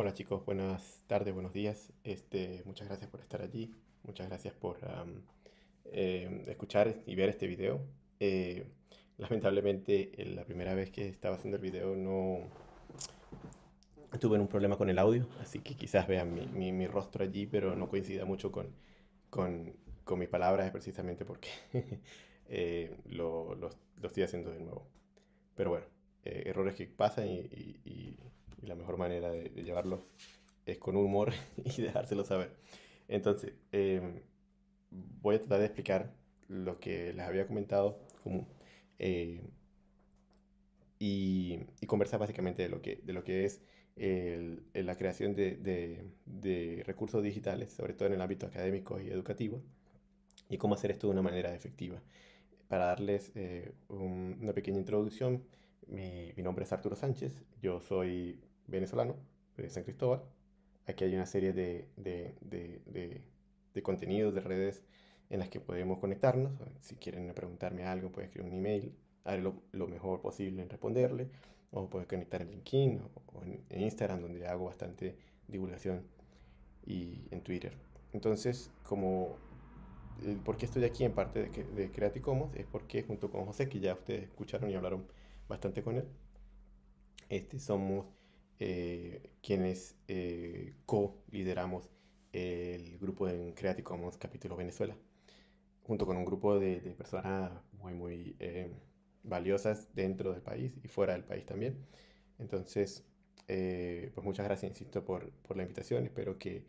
Hola chicos, buenas tardes, buenos días. Este, muchas gracias por estar allí. Muchas gracias por eh, escuchar y ver este video. Eh, lamentablemente, eh, la primera vez que estaba haciendo el video no tuve un problema con el audio, así que quizás vean mi, rostro allí, pero no coincida mucho con, mis palabras, precisamente porque lo, estoy haciendo de nuevo. Pero bueno, errores que pasan y y la mejor manera de, llevarlo es con humor y dejárselo saber. Entonces, em, voy a tratar de explicar lo que les había comentado como, em, y, conversar básicamente de lo que, de lo que es la creación de, de, recursos digitales, sobre todo en el ámbito académico y educativo, y cómo hacer esto de una manera efectiva. Para darles eh, una pequeña introducción, mi, mi, nombre es Arturo Sánchez, yo soy venezolano, de San Cristóbal. Aquí hay una serie de, de, contenidos, de redes en las que podemos conectarnos. Si quieren preguntarme algo, pueden escribir un email. Haré lo, mejor posible en responderle. O pueden conectar en LinkedIn o, en, Instagram, donde hago bastante divulgación. Y en Twitter. Entonces, como por qué estoy aquí en parte de, Creative Commons es porque junto con José, que ya ustedes escucharon y hablaron bastante con él, este, somos eh, quienes eh, co-lideramos el grupo en Creative Commons Capítulo Venezuela, junto con un grupo de, personas muy, muy eh, valiosas dentro del país y fuera del país también. Entonces, pues muchas gracias, insisto, por, por la invitación. Espero que,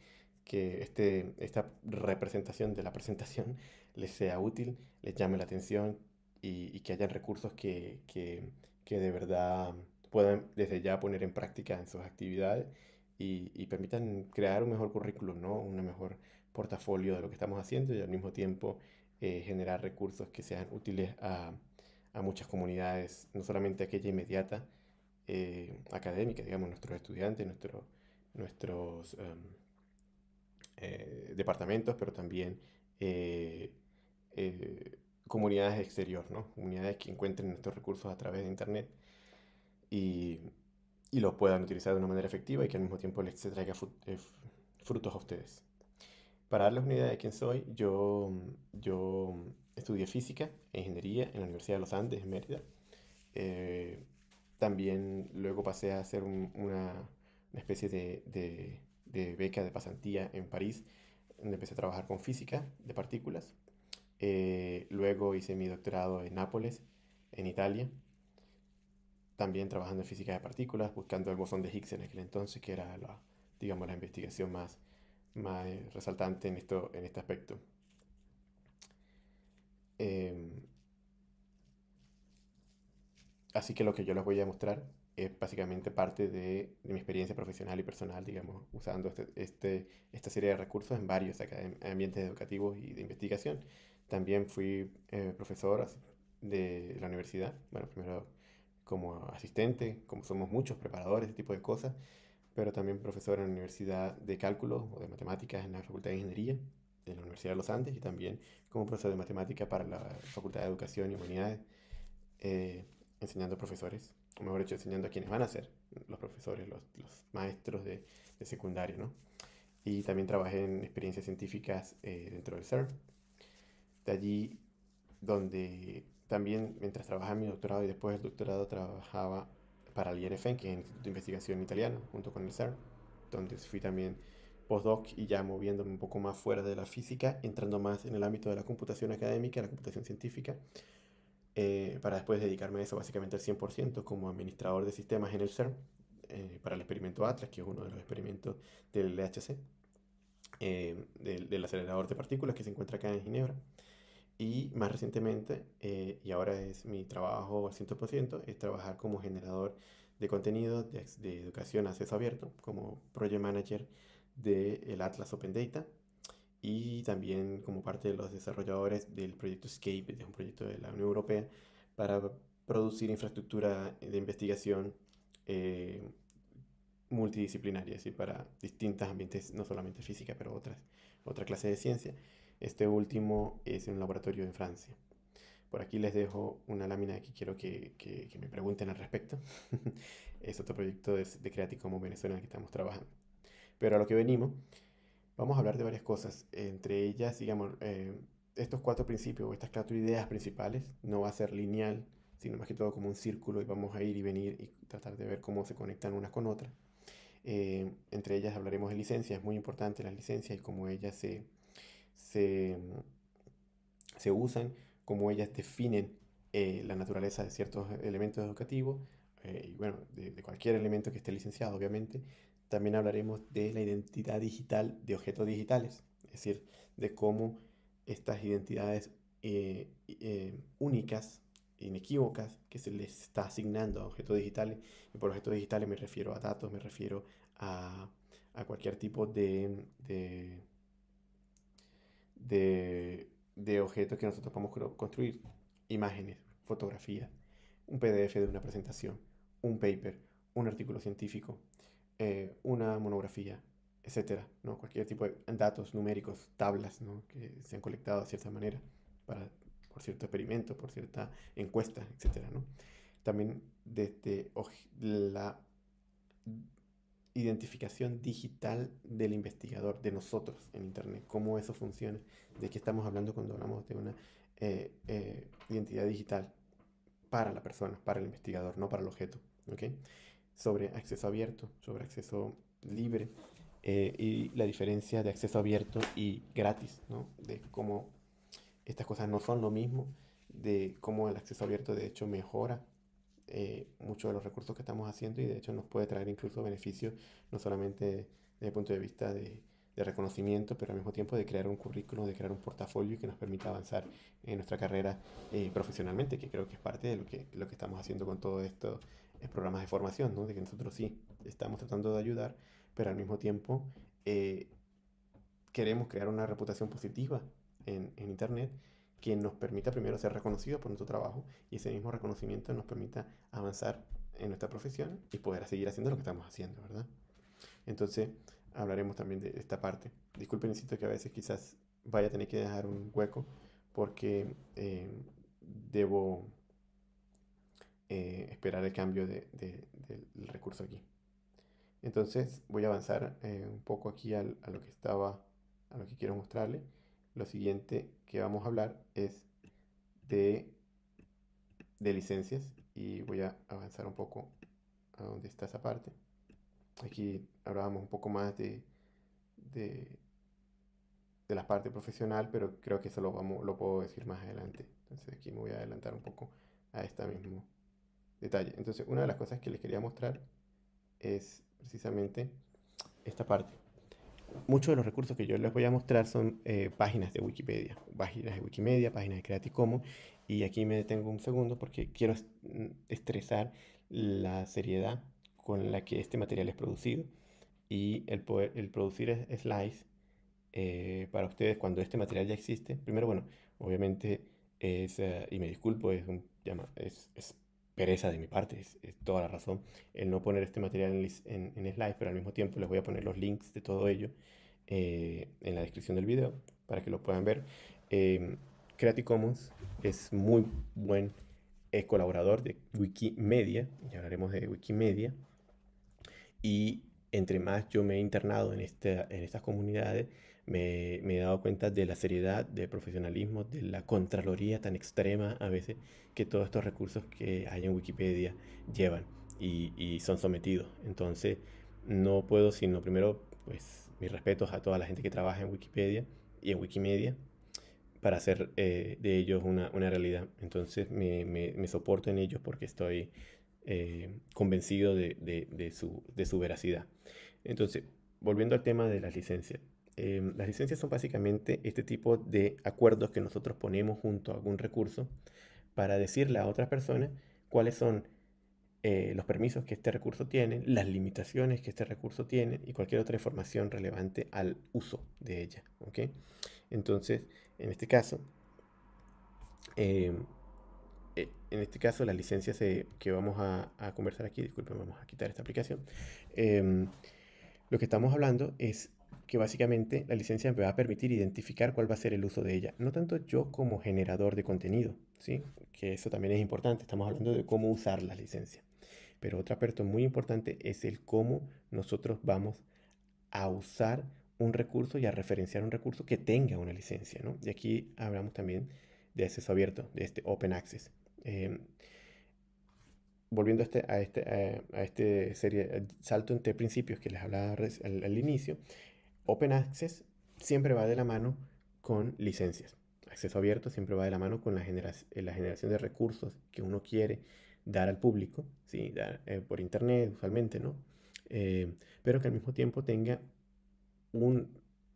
que este, esta representación de la presentación les sea útil, les llame la atención y, que hayan recursos que, que, que de verdad puedan desde ya poner en práctica en sus actividades y, permitan crear un mejor currículum, un mejor portafolio de lo que estamos haciendo y al mismo tiempo eh, generar recursos que sean útiles a, muchas comunidades, no solamente aquella inmediata eh, académica, digamos, nuestros estudiantes, nuestros em, eh, departamentos, pero también comunidades exteriores, comunidades que encuentren nuestros recursos a través de Internet y, los puedan utilizar de una manera efectiva y que al mismo tiempo les traiga eh, frutos a ustedes. Para darles una idea de quién soy, yo, yo estudié física e ingeniería en la Universidad de los Andes, en Mérida. Eh, también luego pasé a hacer una, especie de, beca de pasantía en París, donde empecé a trabajar con física de partículas. Eh, luego hice mi doctorado en Nápoles, en Italia también trabajando en física de partículas, buscando el bosón de Higgs en aquel entonces, que era la, digamos, la investigación más, más eh, resaltante en, esto, en este aspecto. Em, así que lo que yo les voy a mostrar es básicamente parte de, mi experiencia profesional y personal, digamos, usando este, este, esta serie de recursos en varios ambientes educativos y de investigación. También fui eh, profesor de la universidad, bueno, primero como asistente, como somos muchos preparadores, este tipo de cosas, pero también profesor en la Universidad de Cálculo o de Matemáticas en la Facultad de Ingeniería de la Universidad de los Andes y también como profesor de Matemática para la Facultad de Educación y Humanidades, eh, enseñando enseñando profesores, o mejor dicho, enseñando a quienes van a ser los profesores, los, maestros de, de secundaria, ¿no? Y también trabajé en experiencias científicas eh, dentro del CERN. De allí donde también mientras trabajaba en mi doctorado y después el doctorado trabajaba para el INFN, que es el Instituto de Investigación Italiano, junto con el e CERN, donde fui también postdoc y ya moviéndome un poco más fuera de la física, entrando más en el ámbito de la computación académica, la computación científica, eh, para después dedicarme a eso básicamente al 100% como administrador de sistemas en el CERN, eh, para el experimento Atlas, que es uno de los experimentos del LHC, eh, del acelerador de partículas que se encuentra acá en Ginebra. Y más recientemente, eh, y ahora es mi trabajo al 100%, es trabajar como generador de contenido de, educación a acceso abierto, como project manager del el Atlas Open Data y también como parte de los desarrolladores del proyecto SCAPE, que es un proyecto de la Unión Europea para producir infraestructura de investigación eh, multidisciplinaria, ¿sí? para distintos ambientes, no solamente física, pero otras, otra clase de ciencia. Este último es en un laboratorio en Francia. Por aquí les dejo una lámina que quiero que, me pregunten al respecto. es otro proyecto de, de Creative Commons Venezuela en el que estamos trabajando. Pero a lo que venimos, vamos a hablar de varias cosas. Entre ellas, digamos, eh, estos cuatro principios o estas cuatro ideas principales no va a ser lineal, sino más que todo como un círculo y vamos a ir y venir y tratar de ver cómo se conectan unas con otras. Eh, entre ellas hablaremos de licencias, es muy importante las licencias y cómo ellas se se, usan, como ellas definen eh, la naturaleza de ciertos elementos educativos, eh, y bueno, de, cualquier elemento que esté licenciado, obviamente. También hablaremos de la identidad digital de objetos digitales, es decir, de cómo estas identidades eh, únicas, inequívocas, que se les está asignando a objetos digitales, y por objetos digitales me refiero a datos, me refiero a, cualquier tipo de de, objetos que nosotros podemos construir. Imágenes, fotografías, un PDF de una presentación, un paper, un artículo científico, eh, una monografía, etc. ¿no? Cualquier tipo de datos numéricos, tablas, Que se han colectado de cierta manera para, por cierto experimento, por cierta encuesta, etc. También desde la identificación digital del investigador, de nosotros en Internet, cómo eso funciona, de qué estamos hablando cuando hablamos de una eh, eh, identidad digital para la persona, para el investigador, no para el objeto. Sobre acceso abierto, sobre acceso libre eh, y la diferencia de acceso abierto y gratis, ¿no? de cómo estas cosas no son lo mismo, de cómo el acceso abierto de hecho mejora eh, muchos de los recursos que estamos haciendo y de hecho nos puede traer incluso beneficios, no solamente desde el punto de vista de, reconocimiento, pero al mismo tiempo de crear un currículo, de crear un portafolio que nos permita avanzar en nuestra carrera eh, profesionalmente, que creo que es parte de lo que, lo que estamos haciendo con todos estos programas de formación, ¿no? de que nosotros sí estamos tratando de ayudar, pero al mismo tiempo eh, queremos crear una reputación positiva en, en Internet que nos permita primero ser reconocidos por nuestro trabajo y ese mismo reconocimiento nos permita avanzar en nuestra profesión y poder seguir haciendo lo que estamos haciendo, ¿verdad? Entonces, hablaremos también de esta parte. Disculpen, insisto, que a veces quizás vaya a tener que dejar un hueco porque eh, debo eh, esperar el cambio de, del recurso aquí. Entonces voy a avanzar eh, un poco aquí al, a lo que estaba, a lo que quiero mostrarle lo siguiente que vamos a hablar es de, de licencias y voy a avanzar un poco a donde está esa parte. Aquí hablábamos un poco más de, de, la parte profesional, pero creo que eso lo, vamos, lo puedo decir más adelante. Entonces aquí me voy a adelantar un poco a este mismo detalle. Entonces una de las cosas que les quería mostrar es precisamente esta parte muchos de los recursos que yo les voy a mostrar son eh, páginas de Wikipedia, páginas de Wikimedia, páginas de Creative Commons, y aquí me detengo un segundo porque quiero mm, estresar la seriedad con la que este material es producido y el, poder, el producir slides eh, para ustedes cuando este material ya existe. Primero, bueno, obviamente es, eh, y me disculpo, es, llama, es pereza de mi parte, es, toda la razón, el no poner este material en, en, slides, pero al mismo tiempo les voy a poner los links de todo ello eh, en la descripción del video para que lo puedan ver. Em, Creative Commons es muy buen eh, colaborador de Wikimedia, ya hablaremos de Wikimedia, y entre más yo me he internado en, en estas comunidades, me, he dado cuenta de la seriedad, de profesionalismo, de la contraloría tan extrema a veces que todos estos recursos que hay en Wikipedia llevan y, son sometidos. Entonces, no puedo sino primero, pues, mis respetos a toda la gente que trabaja en Wikipedia y en Wikimedia para hacer eh, de ellos una, realidad. Entonces, me, soporto en ellos porque estoy eh, convencido de, de su veracidad. Entonces, volviendo al tema de las licencias Em, las licencias son básicamente este tipo de acuerdos que nosotros ponemos junto a algún recurso para decirle a otras personas cuáles son eh, los permisos que este recurso tiene, las limitaciones que este recurso tiene y cualquier otra información relevante al uso de ella. Entonces, en este caso, em, eh, en este caso, las licencias que vamos a, conversar aquí, disculpen, vamos a quitar esta aplicación. Em, lo que estamos hablando es que básicamente la licencia me va a permitir identificar cuál va a ser el uso de ella, no tanto yo como generador de contenido, ¿sí? que eso también es importante, estamos hablando de cómo usar la licencia. Pero otro aspecto muy importante es el cómo nosotros vamos a usar un recurso y a referenciar un recurso que tenga una licencia. Y aquí hablamos también de acceso abierto, de este Open Access. Em, volviendo a este, este, eh, este serie, eh, salto entre principios que les hablaba al inicio, Open Access siempre va de la mano con licencias. Acceso abierto siempre va de la mano con la, eh, generación de recursos que uno quiere dar al público, ¿sí? Dar, eh, por internet usualmente, ¿no? Eh, pero que al mismo tiempo tenga un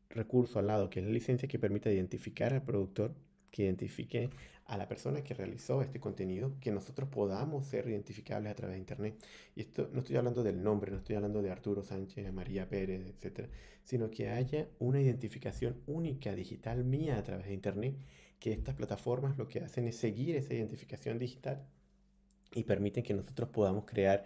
recurso al lado, que es la licencia que permite identificar al productor que identifique a la persona que realizó este contenido, que nosotros podamos ser identificables a través de Internet. Y esto no estoy hablando del nombre, no estoy hablando de Arturo Sánchez, María Pérez, etcétera, sino que haya una identificación única digital mía a través de Internet, que estas plataformas lo que hacen es seguir esa identificación digital y permiten que nosotros podamos crear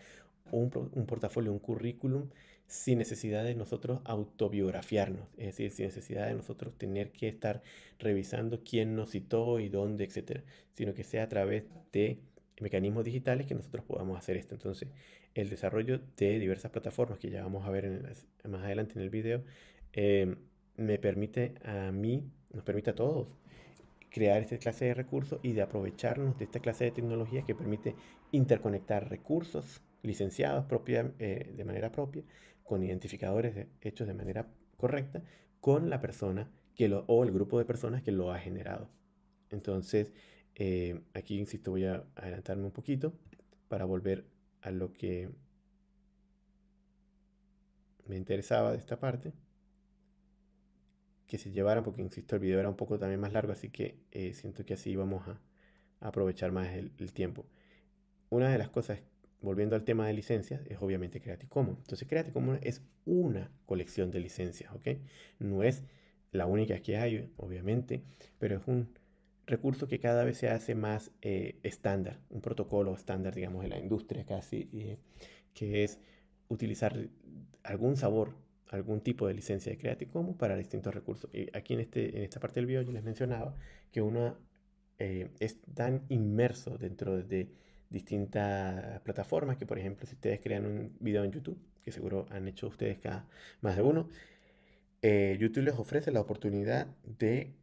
un, un portafolio, un currículum sin necesidad de nosotros autobiografiarnos, es decir, sin necesidad de nosotros tener que estar revisando quién nos citó y dónde, etcétera, sino que sea a través de mecanismos digitales que nosotros podamos hacer esto. Entonces, el desarrollo de diversas plataformas que ya vamos a ver más adelante en el video, eh, me permite a mí, nos permite a todos crear esta clase de recursos y de aprovecharnos de esta clase de tecnología que permite interconectar recursos licenciados propia, eh, de manera propia, con identificadores hechos de manera correcta con la persona que lo, o el grupo de personas que lo ha generado. Entonces, eh, aquí, insisto, voy a adelantarme un poquito para volver a lo que me interesaba de esta parte. Que se llevara, porque, insisto, el video era un poco también más largo, así que eh, siento que así vamos a, aprovechar más el, el tiempo. Una de las cosas volviendo al tema de licencias, es obviamente Creative Commons. Entonces Creative Commons es una colección de licencias, ¿ok? No es la única que hay, obviamente, pero es un recurso que cada vez se hace más eh, estándar, un protocolo estándar, digamos, de la industria casi, eh, que es utilizar algún sabor, algún tipo de licencia de Creative Commons para distintos recursos. Y aquí en, este, en esta parte del video yo les mencionaba que uno eh, es tan inmerso dentro de distintas plataformas, que por ejemplo si ustedes crean un video en YouTube, que seguro han hecho ustedes cada más de uno, eh, YouTube les ofrece la oportunidad de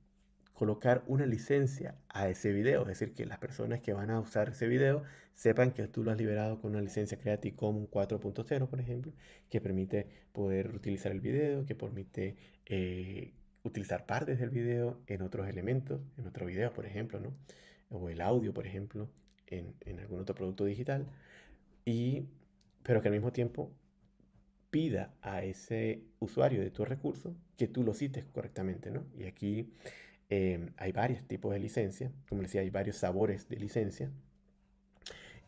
colocar una licencia a ese video, es decir, que las personas que van a usar ese video sepan que tú lo has liberado con una licencia Creative Commons 4.0, por ejemplo, que permite poder utilizar el video, que permite eh, utilizar partes del video en otros elementos, en otro video, por ejemplo, ¿no? O el audio, por ejemplo, en, algún otro producto digital, y, pero que al mismo tiempo pida a ese usuario de tu recurso que tú lo cites correctamente, ¿no? Y aquí em, hay varios tipos de licencia, como les decía, hay varios sabores de licencia.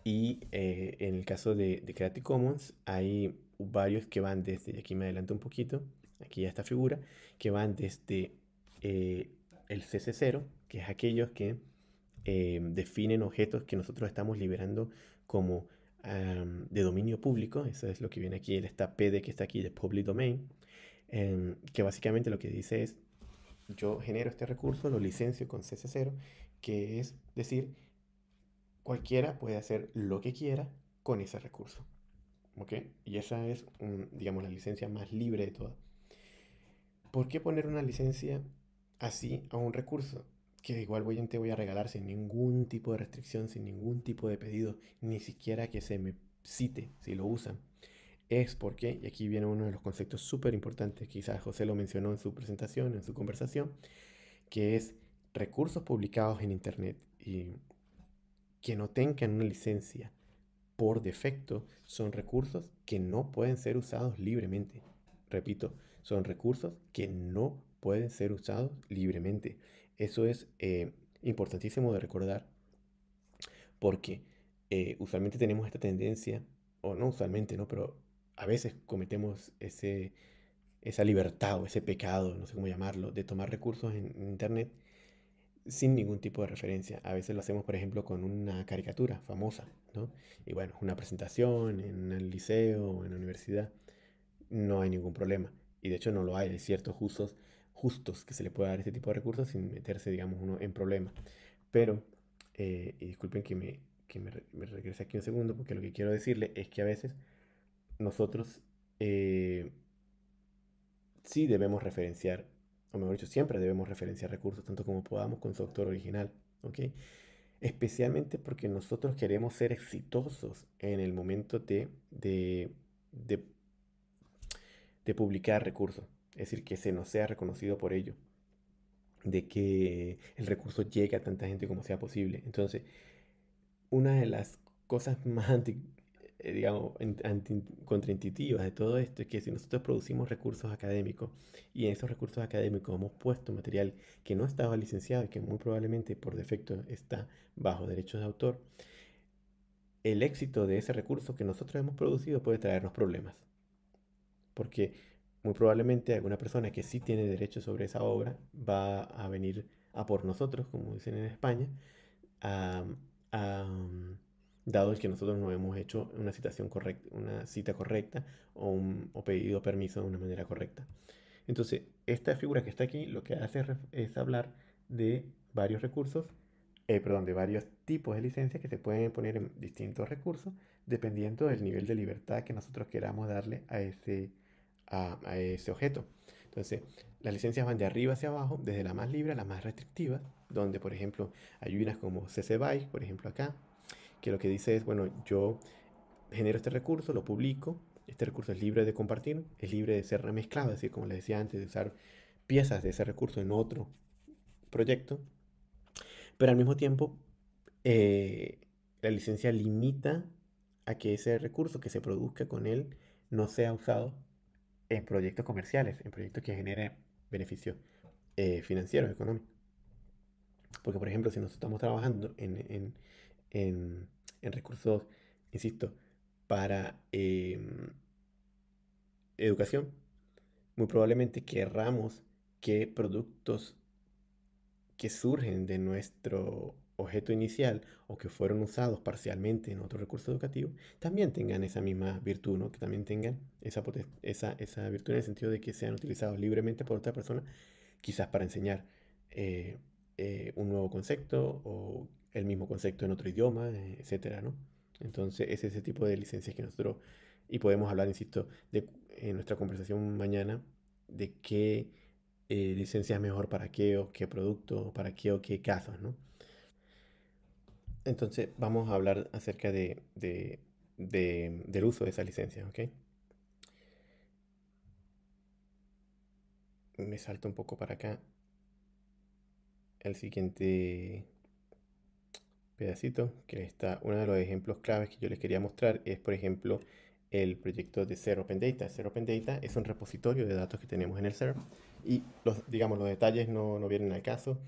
Y eh, en el caso de, Creative Commons hay varios que van desde, y aquí me adelanto un poquito, aquí ya esta figura, que van desde eh, el CC0, que es aquellos que eh, definen objetos que nosotros estamos liberando como de dominio público, eso es lo que viene aquí, esta PD que está aquí de public domain, em, que básicamente lo que dice es, yo genero este recurso, lo licencio con CC0, que es decir, cualquiera puede hacer lo que quiera con ese recurso. ¿Ok? Y esa es, digamos, la licencia más libre de todas. ¿Por qué poner una licencia así a un recurso? que igual voy te voy a regalar sin ningún tipo de restricción, sin ningún tipo de pedido, ni siquiera que se me cite si lo usan. Es porque, y aquí viene uno de los conceptos súper importantes, quizás José lo mencionó en su presentación, en su conversación, que es recursos publicados en Internet y que no tengan una licencia por defecto son recursos que no pueden ser usados libremente. Repito, son recursos que no pueden ser usados libremente. Eso es eh, importantísimo de recordar porque eh, usualmente tenemos esta tendencia, o no usualmente, ¿no? Pero a veces cometemos esa libertad o ese pecado, no sé cómo llamarlo, de tomar recursos en, Internet sin ningún tipo de referencia. A veces lo hacemos, por ejemplo, con una caricatura famosa, ¿no? Y bueno, una presentación en el liceo o en la universidad, no hay ningún problema. Y de hecho no lo hay, hay ciertos usos justos que se le pueda dar este tipo de recursos sin meterse, digamos, uno en problemas. Pero, eh, y disculpen que, me, regrese aquí un segundo, porque lo que quiero decirle es que a veces nosotros eh, sí debemos referenciar, o mejor dicho, siempre debemos referenciar recursos tanto como podamos con su autor original, ¿ok? Especialmente porque nosotros queremos ser exitosos en el momento de, de publicar recursos es decir, que se nos sea reconocido por ello, de que el recurso llegue a tanta gente como sea posible. Entonces, una de las cosas más anti, eh, digamos, contraintuitivas de todo esto es que si nosotros producimos recursos académicos y en esos recursos académicos hemos puesto material que no estaba licenciado y que muy probablemente por defecto está bajo derechos de autor, el éxito de ese recurso que nosotros hemos producido puede traernos problemas. Porque muy probablemente alguna persona que sí tiene derecho sobre esa obra va a venir a por nosotros, como dicen en España, dado el que nosotros no hemos hecho una, citación correcta, una cita correcta o, pedido permiso de una manera correcta. Entonces, esta figura que está aquí lo que hace es hablar de varios recursos, eh, perdón, de varios tipos de licencias que se pueden poner en distintos recursos dependiendo del nivel de libertad que nosotros queramos darle a ese a, ese objeto. Entonces, las licencias van de arriba hacia abajo, desde la más libre a la más restrictiva, donde, por ejemplo, hay unas como CC BY, por ejemplo, acá, que lo que dice es, bueno, yo genero este recurso, lo publico, este recurso es libre de compartir, es libre de ser remezclado, es decir, como les decía antes, de usar piezas de ese recurso en otro proyecto, pero al mismo tiempo eh, la licencia limita a que ese recurso que se produzca con él no sea usado en proyectos comerciales, en proyectos que generen beneficios eh, financieros, económicos. Porque, por ejemplo, si nosotros estamos trabajando en, recursos, insisto, para em, educación, muy probablemente querramos que productos que surgen de nuestro objeto inicial o que fueron usados parcialmente en otro recurso educativo, también tengan esa misma virtud, ¿no? que también tengan esa, esa, esa, virtud en el sentido de que sean utilizados libremente por otra persona, quizás para enseñar eh, eh, un nuevo concepto o el mismo concepto en otro idioma, etcétera, ¿no? Entonces es ese tipo de licencias que nosotros, y podemos hablar, insisto, de, en nuestra conversación mañana, de qué eh, licencia es mejor para qué o qué producto, para qué o qué casos, ¿no? Entonces vamos a hablar acerca de, del uso de esa licencia, ¿ok? Me salto un poco para acá el siguiente pedacito, que está uno de los ejemplos claves que yo les quería mostrar, es por ejemplo el proyecto de Zero Open Data. Zero Open Data es un repositorio de datos que tenemos en el SER y los, digamos, los detalles no, no vienen al caso.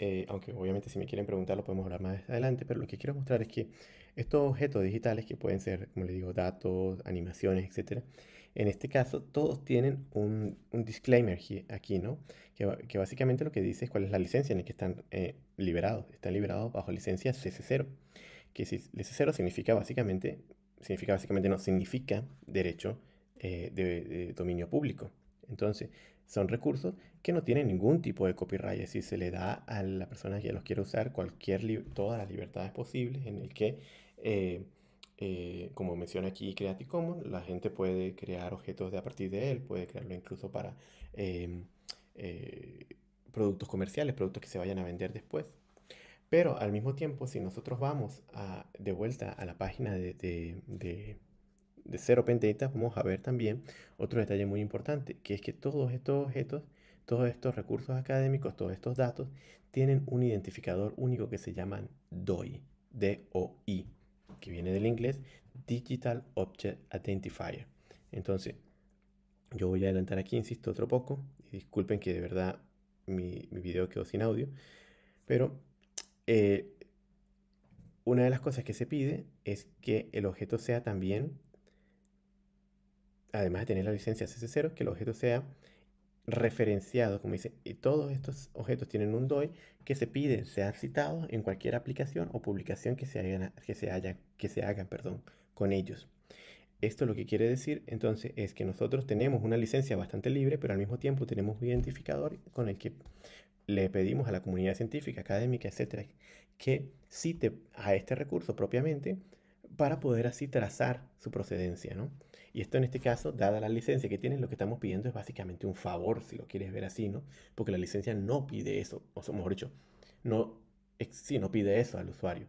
Eh, aunque obviamente si me quieren preguntar lo podemos hablar más adelante, pero lo que quiero mostrar es que estos objetos digitales que pueden ser, como les digo, datos, animaciones, etc., en este caso todos tienen un, disclaimer aquí, ¿no? Que, básicamente lo que dice es cuál es la licencia en la que están eh, liberados. Están liberados bajo licencia CC0, que CC0 significa básicamente, significa básicamente no, significa derecho eh, de dominio público. Entonces, son recursos que no tienen ningún tipo de copyright, es decir, se le da a la persona que los quiere usar cualquier todas las libertades posibles en el que, eh, eh, como menciona aquí Creative Commons, la gente puede crear objetos de a partir de él, puede crearlo incluso para em, eh, productos comerciales, productos que se vayan a vender después. Pero al mismo tiempo, si nosotros vamos de vuelta a la página de de Open Data, vamos a ver también otro detalle muy importante, que es que todos estos objetos, todos estos recursos académicos, todos estos datos, tienen un identificador único que se llama DOI, D-O-I, que viene del inglés Digital Object Identifier. Entonces, yo voy a adelantar aquí, insisto, otro poco. Y disculpen que de verdad mi, video quedó sin audio. Pero eh, una de las cosas que se pide es que el objeto sea también además de tener la licencia CC0, que el objeto sea referenciado, como dice, y todos estos objetos tienen un DOI e que se pide, sean citados en cualquier aplicación o publicación que se, hagan, que se, que se perdón, con ellos. Esto lo que quiere decir entonces es que nosotros tenemos una licencia bastante libre, pero al mismo tiempo tenemos un identificador con el que le pedimos a la comunidad científica, académica, etcétera, que cite a este recurso propiamente para poder así trazar su procedencia, ¿no? Y esto en este caso, dada la licencia que tienen, lo que estamos pidiendo es básicamente un favor, si lo quieres ver así, ¿no? Porque la licencia no pide eso, o sea, mejor dicho, no, sí, no pide eso al usuario.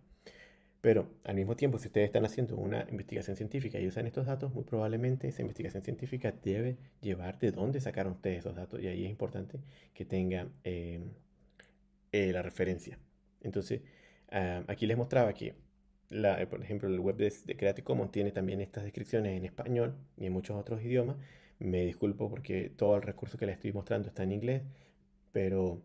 Pero al mismo tiempo, si ustedes están haciendo una investigación científica y usan estos datos, muy probablemente esa investigación científica debe llevar de dónde sacaron ustedes esos datos. Y ahí es importante que tengan eh, eh, la referencia. Entonces, ah, aquí les mostraba que eh, por ejemplo, el web de, Creative Commons tiene también estas descripciones en español y en muchos otros idiomas. Me disculpo porque todo el recurso que les estoy mostrando está en inglés, pero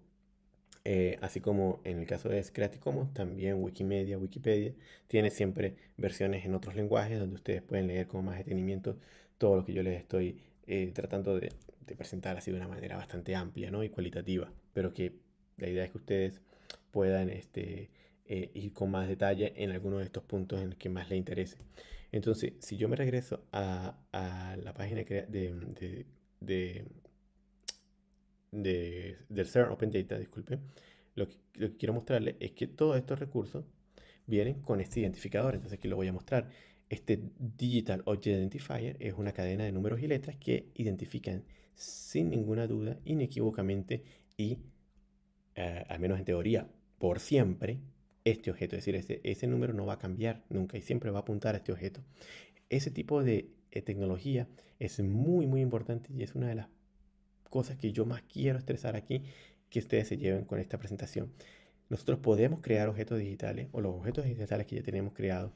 eh, así como en el caso de Creative Commons, también Wikimedia, Wikipedia, tiene siempre versiones en otros lenguajes donde ustedes pueden leer con más detenimiento todo lo que yo les estoy eh, tratando de, presentar así de una manera bastante amplia ¿no? y cualitativa, pero que la idea es que ustedes puedan este, eh, y con más detalle en alguno de estos puntos en los que más le interese. Entonces, si yo me regreso a, a la página de, de, del CERN Open Data, disculpe, lo que, quiero mostrarle es que todos estos recursos vienen con este identificador. Entonces, aquí lo voy a mostrar. Este Digital Object Identifier es una cadena de números y letras que identifican sin ninguna duda, inequívocamente y, eh, al menos en teoría, por siempre, este objeto, es decir, ese, número no va a cambiar nunca y siempre va a apuntar a este objeto. Ese tipo de eh, tecnología es muy, muy importante y es una de las cosas que yo más quiero estresar aquí que ustedes se lleven con esta presentación. Nosotros podemos crear objetos digitales o los objetos digitales que ya tenemos creados.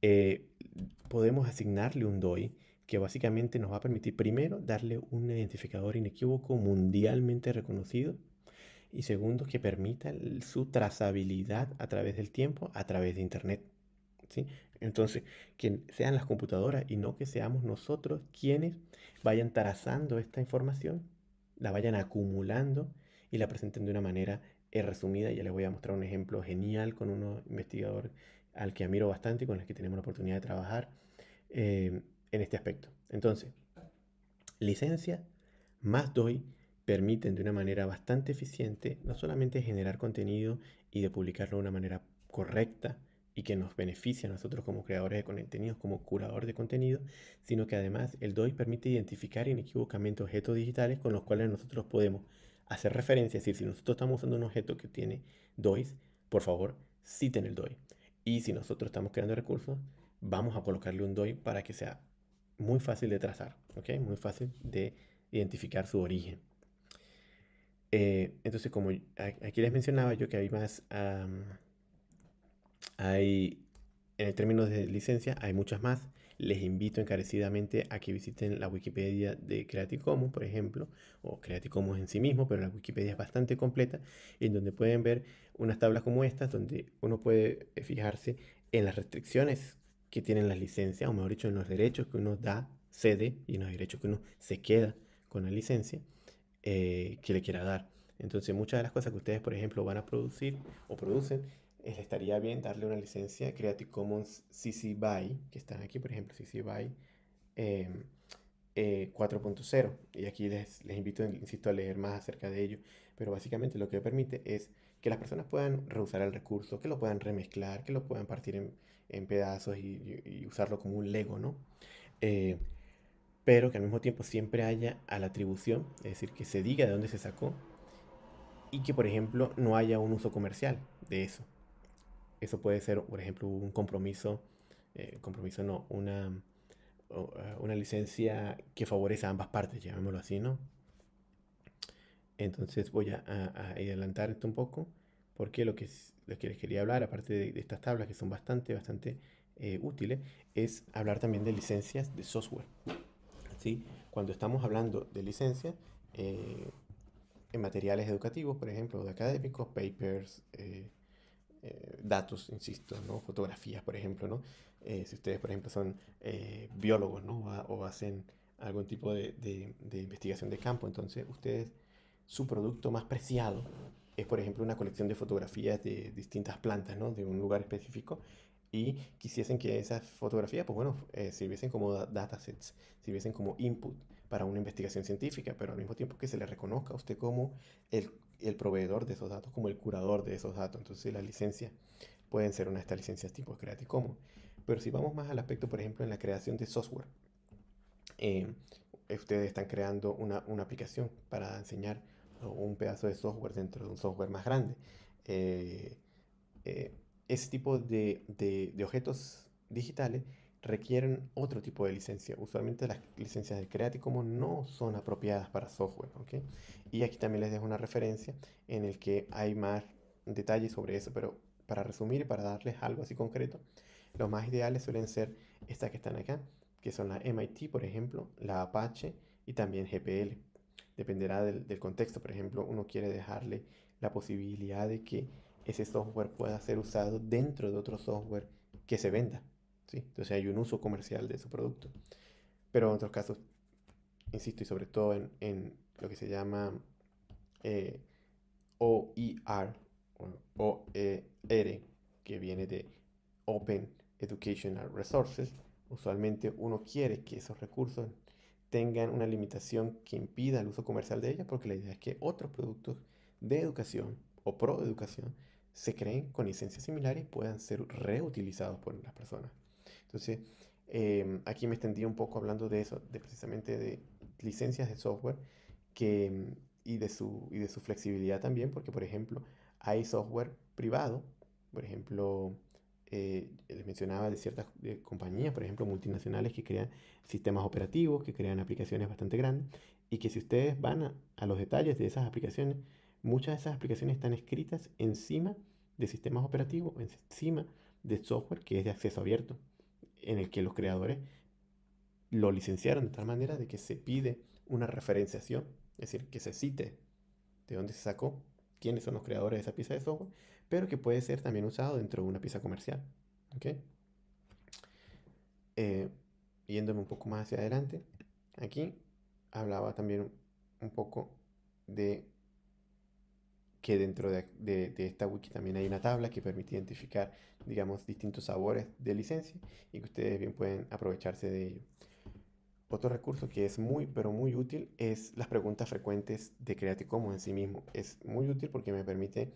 Eh, podemos asignarle un DOI que básicamente nos va a permitir primero darle un identificador inequívoco mundialmente reconocido y segundo, que permita su trazabilidad a través del tiempo, a través de Internet. ¿sí? Entonces, que sean las computadoras y no que seamos nosotros quienes vayan trazando esta información, la vayan acumulando y la presenten de una manera eh, resumida. Ya les voy a mostrar un ejemplo genial con un investigador al que admiro bastante y con el que tenemos la oportunidad de trabajar eh, en este aspecto. Entonces, licencia más DOI permiten de una manera bastante eficiente no solamente generar contenido y de publicarlo de una manera correcta y que nos beneficia a nosotros como creadores de contenidos, como curador de contenido, sino que además el DOI permite identificar inequívocamente objetos digitales con los cuales nosotros podemos hacer referencia, es decir, si nosotros estamos usando un objeto que tiene DOIs, por favor, citen el DOI. Y si nosotros estamos creando recursos, vamos a colocarle un DOI para que sea muy fácil de trazar, Muy fácil de identificar su origen. Eh, entonces, como aquí les mencionaba yo que hay más, hay, en término de licencia, hay muchas más. Les invito encarecidamente a que visiten la Wikipedia de Creative Commons, por ejemplo, o Creative Commons en sí mismo, pero la Wikipedia es bastante completa, en donde pueden ver unas tablas como estas, donde uno puede eh, fijarse en las restricciones que tienen las licencias, o mejor dicho, en los derechos que uno da, cede, y en los derechos que uno se queda con la licencia eh, que le quiera dar. Entonces muchas de las cosas que ustedes, por ejemplo, van a producir o producen, eh, les estaría bien darle una licencia Creative Commons CC BY, que están aquí, por ejemplo, CC BY 4.0. Y aquí les, les invito, insisto, a leer más acerca de ello. Pero básicamente lo que permite es que las personas puedan reusar el recurso, que lo puedan remezclar, que lo puedan partir en, pedazos y, usarlo como un Lego, ¿no? Eh, pero que al mismo tiempo siempre haya a la atribución, es decir, que se diga de dónde se sacó y que, por ejemplo, no haya un uso comercial de eso. Eso puede ser, por ejemplo, un compromiso, eh, compromiso no, una, eh, una licencia que favorece a ambas partes, llamémoslo así, ¿no? Entonces voy a, adelantar esto un poco, porque lo que, les quería hablar, aparte de, estas tablas que son bastante, bastante eh, útiles, es hablar también de licencias de software. ¿sí? Cuando estamos hablando de licencia, eh, en materiales educativos, por ejemplo, de académicos, papers, eh, eh, datos, insisto, ¿no? fotografías, por ejemplo, ¿no? si ustedes, por ejemplo, son biólogos ¿no? o, hacen algún tipo de, de investigación de campo, entonces ustedes, su producto más preciado es, por ejemplo, una colección de fotografías de distintas plantas, ¿no? de un lugar específico, y quisiesen que esas fotografías, pues bueno, eh, sirviesen como datasets, sirviesen como input para una investigación científica, pero al mismo tiempo que se le reconozca a usted como el, proveedor de esos datos, como el curador de esos datos. Entonces las licencias pueden ser una de estas licencias tipo Creative Commons. Pero si vamos más al aspecto, por ejemplo, en la creación de software, eh, ustedes están creando una, una aplicación para enseñar un pedazo de software dentro de un software más grande. Eh, ese tipo de, de, objetos digitales requieren otro tipo de licencia. Usualmente las licencias de Creative Commons no son apropiadas para software. Y aquí también les dejo una referencia en el que hay más detalles sobre eso, pero para resumir y para darles algo así concreto, los más ideales suelen ser estas que están acá, que son la MIT, por ejemplo, la Apache y también GPL. Dependerá del contexto, por ejemplo, uno quiere dejarle la posibilidad de que ese software pueda ser usado dentro de otro software que se venda. ¿sí? Entonces hay un uso comercial de su producto. Pero en otros casos, insisto, y sobre todo en, lo que se llama OER, eh, o e e r que viene de Open Educational Resources, usualmente uno quiere que esos recursos tengan una limitación que impida el uso comercial de ellas, porque la idea es que otros productos de educación o pro educación se creen con licencias similares puedan ser reutilizados por las personas. Entonces, em, aquí me extendí un poco hablando de eso, de precisamente de licencias de software y, de su, y de su flexibilidad también, porque por ejemplo, hay software privado, por ejemplo, eh, les mencionaba de ciertas eh, compañías, por ejemplo, multinacionales que crean sistemas operativos, que crean aplicaciones bastante grandes, y que si ustedes van a los detalles de esas aplicaciones, Muchas de esas aplicaciones están escritas encima de sistemas operativos, encima de software que es de acceso abierto, en el que los creadores lo licenciaron de tal manera de que se pide una referenciación, es decir, que se cite de dónde se sacó, quiénes son los creadores de esa pieza de software, pero que puede ser también usado dentro de una pieza comercial. ¿okay? Eh, yéndome un poco más hacia adelante, aquí hablaba también un poco de que dentro de, esta wiki también hay una tabla que permite identificar, digamos, distintos sabores de licencia y que ustedes bien pueden aprovecharse de ello. Otro recurso que es muy, pero muy útil es las preguntas frecuentes de Creative Commons en sí mismo. Es muy útil porque me permite,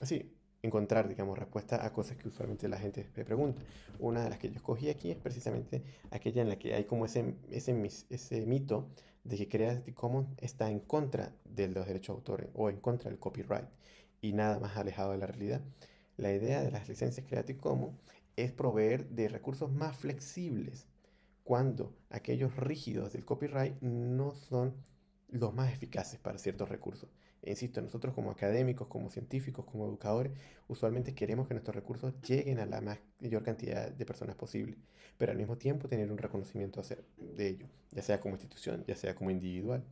así, eh, encontrar, digamos, respuestas a cosas que usualmente la gente me pregunta. Una de las que yo escogí aquí es precisamente aquella en la que hay como ese, ese, ese mito de que Creative Commons está en contra de los derechos de autor o en contra del copyright y nada más alejado de la realidad. La idea de las licencias Creative Commons es proveer de recursos más flexibles cuando aquellos rígidos del copyright no son los más eficaces para ciertos recursos. E insisto, nosotros como académicos, como científicos, como educadores, usualmente queremos que nuestros recursos lleguen a la mayor cantidad de personas posible, pero al mismo tiempo tener un reconocimiento de ello, ya sea como institución, ya sea como individual.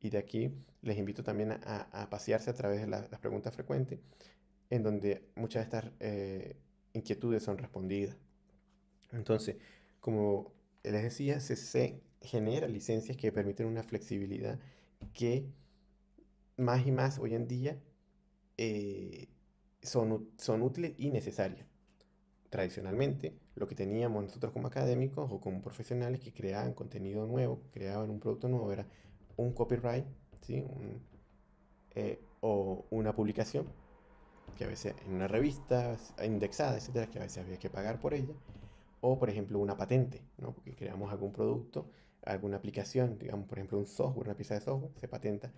Y de aquí les invito también a, pasearse a través de las preguntas frecuentes, en donde muchas de estas eh, inquietudes son respondidas. Entonces, como les decía, se, se genera licencias que permiten una flexibilidad que más y más hoy en día eh, son, son útiles y necesarias. Tradicionalmente, lo que teníamos nosotros como académicos o como profesionales que creaban contenido nuevo, creaban un producto nuevo, era un copyright ¿sí? Eh, o una publicación, que a veces en una revista indexada, etcétera, que a veces había que pagar por ella, o por ejemplo una patente, ¿no? porque creamos algún producto alguna aplicación, digamos, por ejemplo, un software, una pieza de software, se patenta,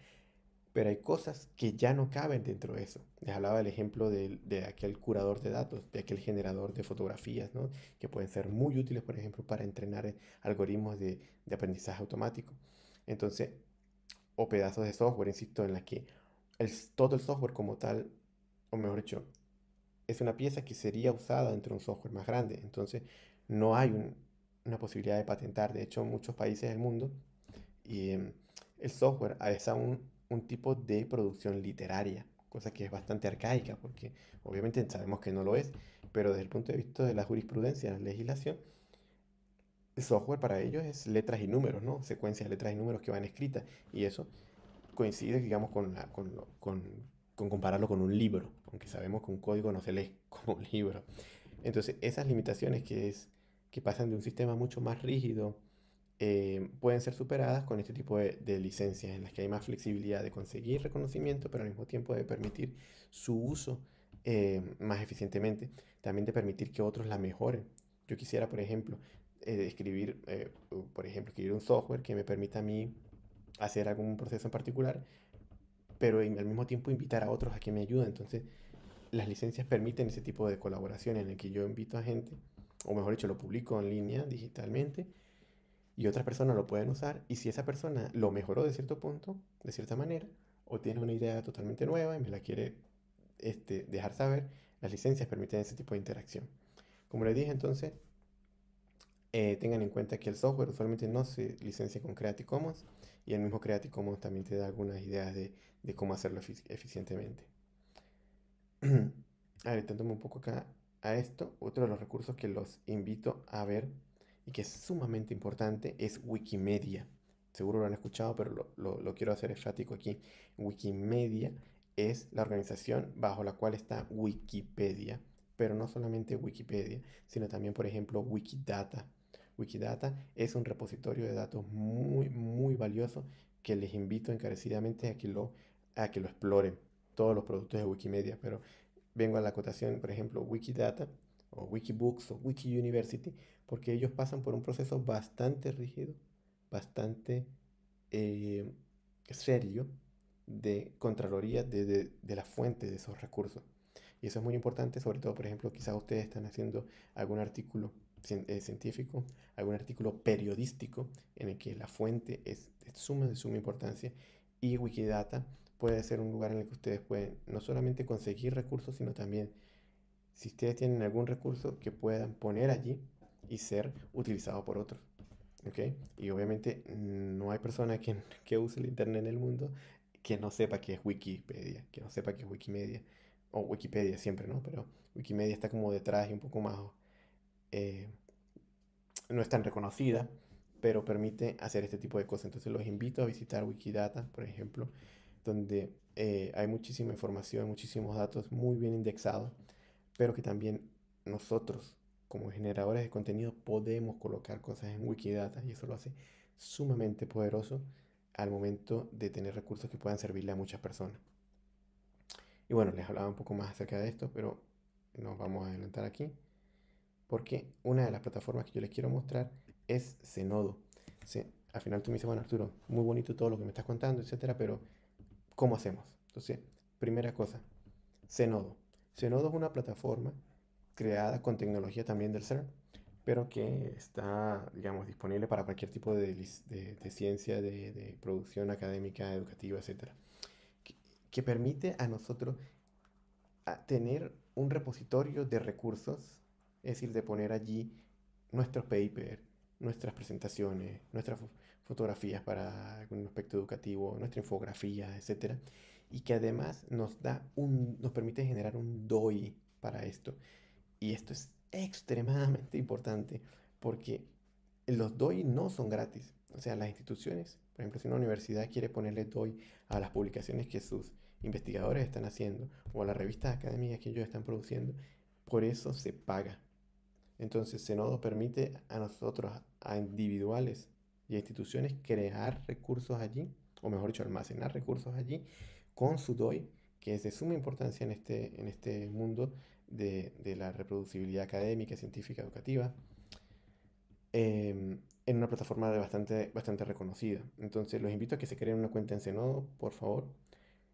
pero hay cosas que ya no caben dentro de eso. Les hablaba del ejemplo de, aquel curador de datos, de aquel generador de fotografías, ¿no? que pueden ser muy útiles, por ejemplo, para entrenar eh, algoritmos de, aprendizaje automático. Entonces, o pedazos de software, insisto, en la que el, todo el software como tal, o mejor dicho, es una pieza que sería usada dentro de un software más grande. Entonces, no hay un, una posibilidad de patentar, de hecho muchos países del mundo, y em, el software es aún un tipo de producción literaria, cosa que es bastante arcaica, porque obviamente sabemos que no lo es, pero desde el punto de vista de la jurisprudencia, la legislación, el software para ellos es letras y números, ¿no? Secuencias de letras y números que van escritas, y eso coincide, digamos, con, con, con, con compararlo con un libro, aunque sabemos que un código no se lee como un libro. Entonces, esas limitaciones que es que pasan de un sistema mucho más rígido eh, pueden ser superadas con este tipo de, licencias en las que hay más flexibilidad de conseguir reconocimiento, pero al mismo tiempo de permitir su uso eh, más eficientemente, también de permitir que otros la mejoren. Yo quisiera, por ejemplo, eh, escribir, por ejemplo, escribir un software que me permita a mí hacer algún proceso en particular, pero al mismo tiempo invitar a otros a que me ayuden. Entonces, las licencias permiten ese tipo de colaboración en el que yo invito a gente o mejor dicho, lo publico en línea digitalmente y otras personas lo pueden usar y si esa persona lo mejoró de cierto punto, de cierta manera, o tiene una idea totalmente nueva y me la quiere este, dejar saber, las licencias permiten ese tipo de interacción. Como les dije entonces, eh, tengan en cuenta que el software usualmente no se licencia con Creative Commons y el mismo Creative Commons también te da algunas ideas de, cómo hacerlo eficientemente. A ver, un poco acá a esto, otro de los recursos que los invito a ver y que es sumamente importante es Wikimedia. Seguro lo han escuchado, pero lo, quiero hacer enfático aquí. Wikimedia es la organización bajo la cual está Wikipedia, pero no solamente Wikipedia, sino también, por ejemplo, Wikidata. Wikidata es un repositorio de datos muy, muy valioso que les invito encarecidamente a que lo, a que lo exploren todos los productos de Wikimedia, pero vengo a la acotación, por ejemplo, Wikidata o Wikibooks o Wiki porque ellos pasan por un proceso bastante rígido, bastante eh, serio de contraloría de, la fuente de esos recursos. Y eso es muy importante, sobre todo, por ejemplo, quizás ustedes están haciendo algún artículo eh, científico, algún artículo periodístico en el que la fuente es de suma, de suma importancia y Wikidata puede ser un lugar en el que ustedes pueden no solamente conseguir recursos, sino también si ustedes tienen algún recurso que puedan poner allí y ser utilizado por otros. Y obviamente mm, no hay persona que, que use el Internet en el mundo que no sepa que es Wikipedia, que no sepa que es Wikimedia, o Wikipedia siempre, ¿no? Pero Wikimedia está como detrás y un poco más... Eh, no es tan reconocida, pero permite hacer este tipo de cosas. Entonces los invito a visitar Wikidata, por ejemplo, donde eh, hay muchísima información, muchísimos datos muy bien indexados, pero que también nosotros como generadores de contenido podemos colocar cosas en Wikidata y eso lo hace sumamente poderoso al momento de tener recursos que puedan servirle a muchas personas. Y bueno, les hablaba un poco más acerca de esto, pero nos vamos a adelantar aquí, porque una de las plataformas que yo les quiero mostrar es Zenodo. al final tú me dices, bueno Arturo, muy bonito todo lo que me estás contando, etcétera, pero ¿Cómo hacemos? Entonces, primera cosa, Zenodo. Zenodo es una plataforma creada con tecnología también del CERN, pero que está, digamos, disponible para cualquier tipo de, ciencia, de, producción académica, educativa, etc. Que, que permite a nosotros a tener un repositorio de recursos, es decir, de poner allí nuestros papers, nuestras presentaciones, nuestras fotografías para un aspecto educativo, nuestra infografía, etc. Y que además nos, da un, nos permite generar un DOI para esto. Y esto es extremadamente importante porque los DOI no son gratis. O sea, las instituciones, por ejemplo, si una universidad quiere ponerle DOI a las publicaciones que sus investigadores están haciendo o a las revistas académicas que ellos están produciendo, por eso se paga. Entonces, Senodo permite a nosotros, a individuales, y a instituciones crear recursos allí, o mejor dicho, almacenar recursos allí con su DOI, que es de suma importancia en este, en este mundo de, la reproducibilidad académica, científica, educativa, em, en una plataforma bastante, bastante reconocida. Entonces los invito a que se creen una cuenta en Zenodo, por favor.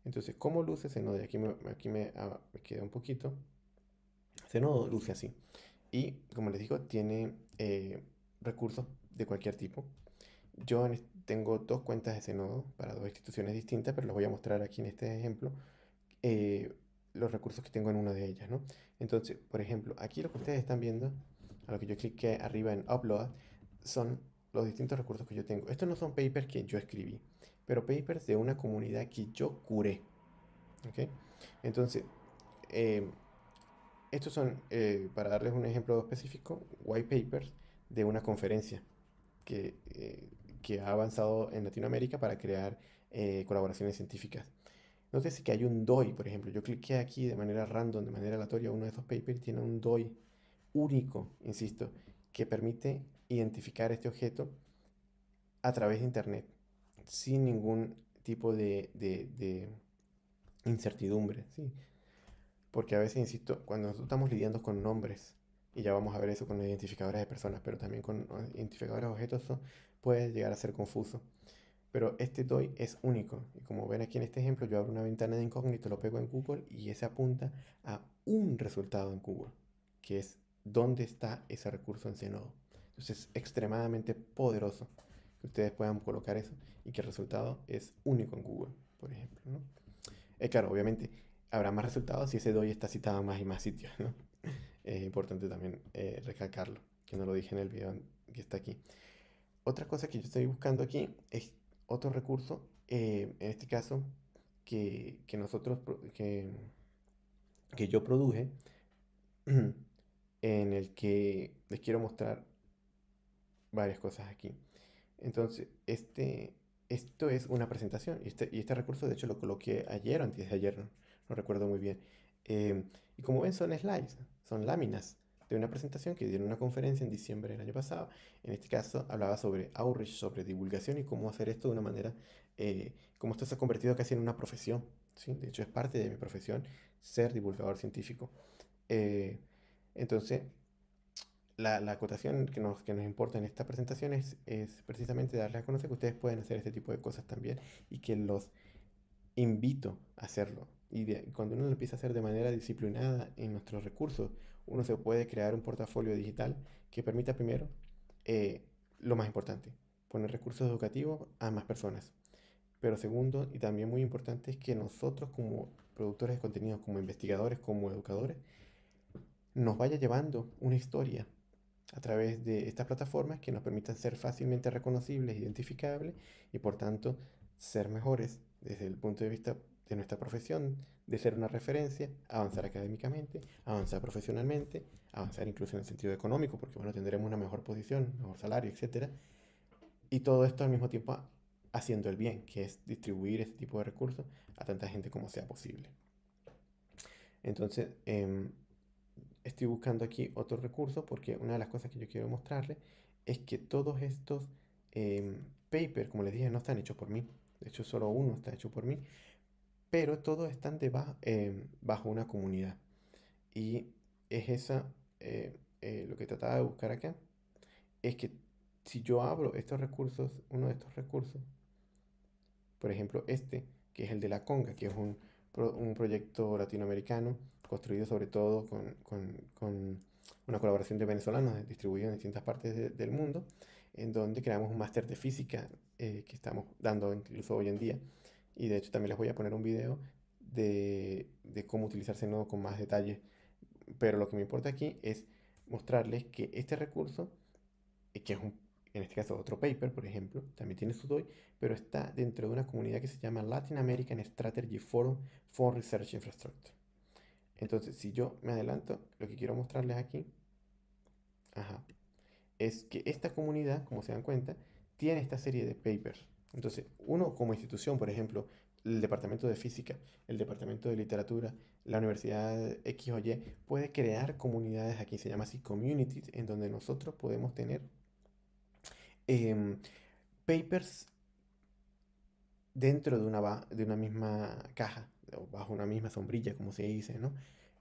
Entonces, ¿cómo luce Zenodo? Y aquí me, aquí me, ah, queda un poquito. Zenodo luce así. Y como les digo, tiene eh, recursos de cualquier tipo. Yo tengo dos cuentas de ese nodo para dos instituciones distintas, pero les voy a mostrar aquí en este ejemplo eh, los recursos que tengo en una de ellas, Entonces, por ejemplo, aquí lo que ustedes están viendo, a lo que yo cliqué arriba en Upload, son los distintos recursos que yo tengo. Estos no son papers que yo escribí, pero papers de una comunidad que yo curé. Entonces, eh, estos son, eh, para darles un ejemplo específico, white papers de una conferencia que que ha avanzado en Latinoamérica para crear eh, colaboraciones científicas. Nótese que hay un DOI, por ejemplo. Yo cliqué aquí de manera random, de manera aleatoria, uno de estos papers tiene un DOI único, insisto, que permite identificar este objeto a través de Internet, sin ningún tipo de, incertidumbre. ¿sí? Porque a veces, insisto, cuando nosotros estamos lidiando con nombres, y ya vamos a ver eso con identificadores de personas, pero también con identificadores de objetos, son, puede llegar a ser confuso. Pero este DOI es único. Y como ven aquí en este ejemplo, yo abro una ventana de incógnito, lo pego en Google y ese apunta a un resultado en Google, que es dónde está ese recurso en Entonces es extremadamente poderoso que ustedes puedan colocar eso y que el resultado es único en Google, por ejemplo. ¿no? Eh, claro, obviamente habrá más resultados si ese DOI está citado en más y más sitios. Es importante también eh, recalcarlo, que no lo dije en el video que está aquí. Otra cosa que yo estoy buscando aquí es otro recurso, eh, en este caso, que, nosotros, que, yo produje, en el que les quiero mostrar varias cosas aquí. Entonces, este, esto es una presentación, y este, este recurso de hecho lo coloqué ayer o antes de ayer, no, recuerdo muy bien. Eh, y como ven son slides, son láminas una presentación que dieron una conferencia en diciembre del año pasado. En este caso hablaba sobre outreach, sobre divulgación y cómo hacer esto de una manera, eh, cómo esto se ha convertido casi en una profesión. ¿sí? De hecho, es parte de mi profesión ser divulgador científico. Eh, entonces, la, la, acotación que nos, que nos importa en esta presentación es, precisamente darles a conocer que ustedes pueden hacer este tipo de cosas también y que los invito a hacerlo. Y cuando uno lo empieza a hacer de manera disciplinada en nuestros recursos, uno se puede crear un portafolio digital que permita primero eh, lo más importante, poner recursos educativos a más personas. Pero segundo, y también muy importante, es que nosotros como productores de contenidos, como investigadores, como educadores, nos vaya llevando una historia a través de estas plataformas que nos permitan ser fácilmente reconocibles, identificables y por tanto ser mejores desde el punto de vista de nuestra profesión, de ser una referencia, avanzar académicamente, avanzar profesionalmente, avanzar incluso en el sentido económico, porque bueno, tendremos una mejor posición, mejor salario, etc. Y todo esto al mismo tiempo haciendo el bien, que es distribuir este tipo de recursos a tanta gente como sea posible. Entonces, em, estoy buscando aquí otro recurso porque una de las cosas que yo quiero mostrarles es que todos estos em, papers, como les dije, no están hechos por mí. De hecho, solo uno está hecho por mí pero todos están debajo, eh, bajo una comunidad. Y es esa eh, eh, lo que trataba de buscar acá, es que si yo abro estos recursos, uno de estos recursos, por ejemplo este, que es el de la conga, que es un, un proyecto latinoamericano construido sobre todo con, con, con una colaboración de venezolanos distribuidos en distintas partes del mundo, en donde creamos un máster de física que estamos dando incluso hoy en día y de hecho también les voy a poner un video de, de cómo utilizar Zenodo con más detalles, Pero lo que me importa aquí es mostrarles que este recurso, eh, que es un, en este caso otro paper, por ejemplo, también tiene su DOI, pero está dentro de una comunidad que se llama Latin American Strategy Forum for Research Infrastructure. Entonces, si yo me adelanto, lo que quiero mostrarles aquí es que esta comunidad, como se dan cuenta, tiene esta serie de papers entonces, uno como institución, por ejemplo, el departamento de física, el departamento de literatura, la universidad X o Y, puede crear comunidades, aquí se llama así communities, en donde nosotros podemos tener em, papers dentro de una, de una misma caja, o bajo una misma sombrilla, como se dice, ¿no?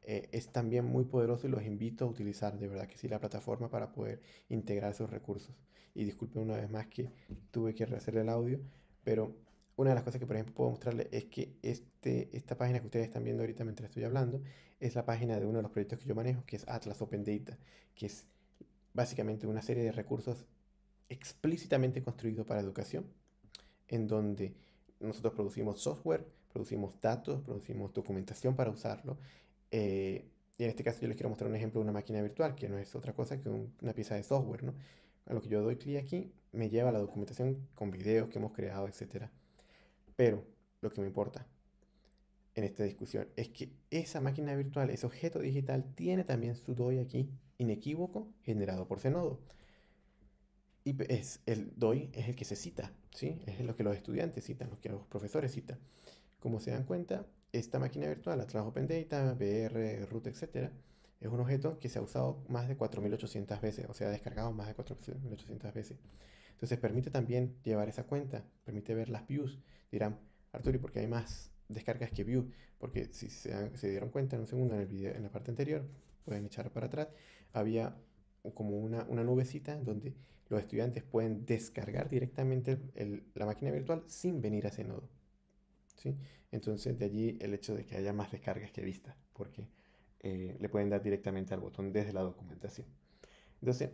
Eh, es también muy poderoso y los invito a utilizar de verdad que sí la plataforma para poder integrar sus recursos. Y disculpen una vez más que tuve que rehacer el audio, pero una de las cosas que por ejemplo puedo mostrarles es que este, esta página que ustedes están viendo ahorita mientras estoy hablando es la página de uno de los proyectos que yo manejo, que es Atlas Open Data, que es básicamente una serie de recursos explícitamente construidos para educación, en donde nosotros producimos software, producimos datos, producimos documentación para usarlo eh, y en este caso yo les quiero mostrar un ejemplo de una máquina virtual, que no es otra cosa que una pieza de software, A lo que yo doy clic aquí, me lleva a la documentación con videos que hemos creado, etc. Pero lo que me importa en esta discusión es que esa máquina virtual, ese objeto digital, tiene también su DOI aquí, inequívoco, generado por Zenodo. Y es el DOI es el que se cita, ¿sí? Es lo que los estudiantes citan, lo que los profesores citan. Como se dan cuenta, esta máquina virtual, Atlas data VR, root, etc., es un objeto que se ha usado más de 4.800 veces, o sea, descargado más de 4.800 veces. Entonces permite también llevar esa cuenta, permite ver las views. Dirán, Arturo, por qué hay más descargas que views? Porque si se, dieron cuenta en un segundo en, video, en la parte anterior, pueden echar para atrás, había como una, nubecita donde los estudiantes pueden descargar directamente la máquina virtual sin venir a ese nodo. Entonces de allí el hecho de que haya más descargas que vistas, porque eh, le pueden dar directamente al botón desde la documentación. Entonces,